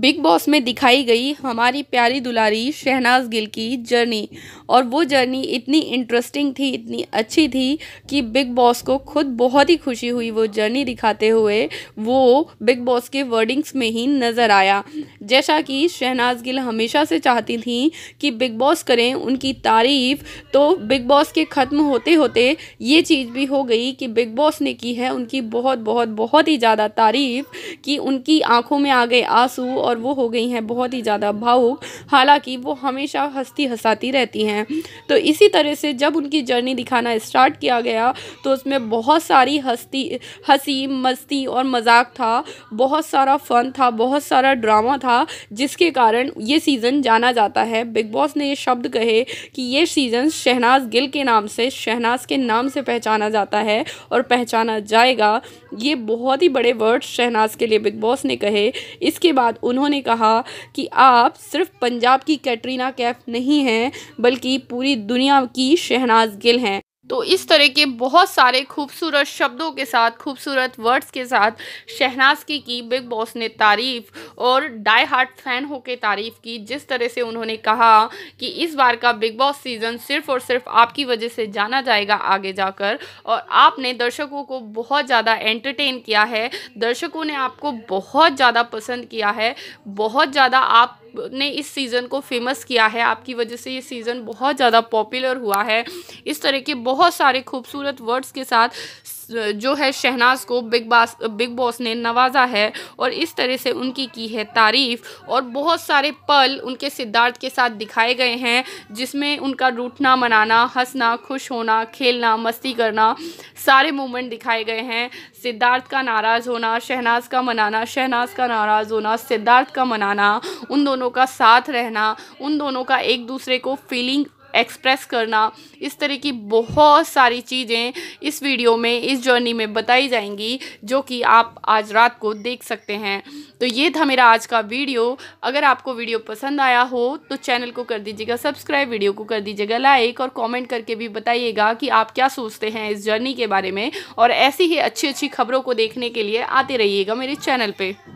big boss में दिखाई गई हमारी प्यारी दुलारी शहनाज गिल की जर्नी और वो जर्नी इतनी इंटरेस्टिंग थी इतनी अच्छी थी कि बिग बॉस को खुद बहुत ही खुशी हुई वो जर्नी दिखाते हुए वो बिग बॉस के वर्डिंग्स में ही नज़र आया जैसा कि शहनाज गिल हमेशा से चाहती थी कि बिग बॉस करें उनकी तारीफ़ तो बिग बॉस के ख़त्म होते होते ये चीज़ भी हो गई कि बिग बॉस ने की है उनकी बहुत बहुत बहुत ही ज़्यादा तारीफ़ कि उनकी आंखों में आ गए आंसू और वो हो गई हैं बहुत ही ज़्यादा भावुक हालांकि वो हमेशा हंसती हंसाती रहती हैं तो इसी तरह से जब उनकी जर्नी दिखाना स्टार्ट किया गया तो उसमें बहुत सारी हंसती हंसी मस्ती और मजाक था बहुत सारा फ़न था बहुत सारा ड्रामा था था जिसके कारण ये सीज़न जाना जाता है बिग बॉस ने ये शब्द कहे कि ये सीज़न शहनाज गिल के नाम से शहनाज के नाम से पहचाना जाता है और पहचाना जाएगा ये बहुत ही बड़े वर्ड्स शहनाज के लिए बिग बॉस ने कहे इसके बाद उन्होंने कहा कि आप सिर्फ पंजाब की कैटरीना कैफ नहीं हैं बल्कि पूरी दुनिया की शहनाज गिल हैं तो इस तरह के बहुत सारे खूबसूरत शब्दों के साथ खूबसूरत वर्ड्स के साथ शहनाज की की बिग बॉस ने तारीफ़ और डाई हार्ट फैन होकर तारीफ़ की जिस तरह से उन्होंने कहा कि इस बार का बिग बॉस सीज़न सिर्फ और सिर्फ आपकी वजह से जाना जाएगा आगे जाकर और आपने दर्शकों को बहुत ज़्यादा एंटरटेन किया है दर्शकों ने आपको बहुत ज़्यादा पसंद किया है बहुत ज़्यादा आप ने इस सीज़न को फेमस किया है आपकी वजह से ये सीज़न बहुत ज़्यादा पॉपुलर हुआ है इस तरह के बहुत सारे खूबसूरत वर्ड्स के साथ जो है शहनाज को बिग बॉस बिग बॉस ने नवाजा है और इस तरह से उनकी की है तारीफ़ और बहुत सारे पल उनके सिद्धार्थ के साथ दिखाए गए हैं जिसमें उनका रूठना मनाना हंसना खुश होना खेलना मस्ती करना सारे मोमेंट दिखाए गए हैं सिद्धार्थ का नाराज़ होना शहनाज का मनाना शहनाज का नाराज़ होना सिद्धार्थ का मनाना उन दोनों का साथ रहना उन दोनों का एक दूसरे को फीलिंग एक्सप्रेस करना इस तरह की बहुत सारी चीज़ें इस वीडियो में इस जर्नी में बताई जाएंगी जो कि आप आज रात को देख सकते हैं तो ये था मेरा आज का वीडियो अगर आपको वीडियो पसंद आया हो तो चैनल को कर दीजिएगा सब्सक्राइब वीडियो को कर दीजिएगा लाइक और कॉमेंट करके भी बताइएगा कि आप क्या सोचते हैं इस जर्नी के बारे में और ऐसी ही अच्छी अच्छी खबरों को देखने के लिए आते रहिएगा मेरे चैनल पर